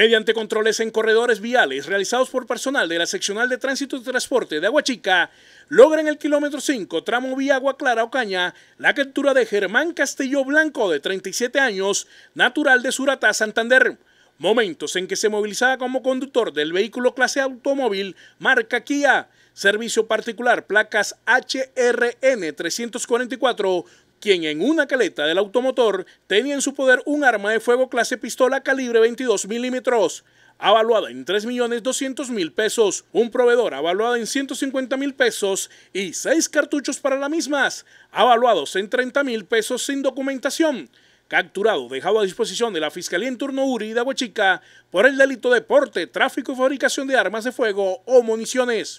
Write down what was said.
mediante controles en corredores viales realizados por personal de la seccional de tránsito y transporte de Aguachica, logra en el kilómetro 5, tramo vía Agua Clara Ocaña, la captura de Germán Castillo Blanco, de 37 años, natural de Suratá, Santander. Momentos en que se movilizaba como conductor del vehículo clase automóvil marca Kia Servicio particular, placas HRN 344, quien en una caleta del automotor tenía en su poder un arma de fuego clase pistola calibre 22 milímetros avaluada en 3.200.000 pesos, un proveedor avaluado en 150.000 pesos y seis cartuchos para las mismas, avaluados en 30.000 pesos sin documentación. Capturado, dejado a disposición de la Fiscalía en turno Uri de Aguachica por el delito de porte, tráfico y fabricación de armas de fuego o municiones.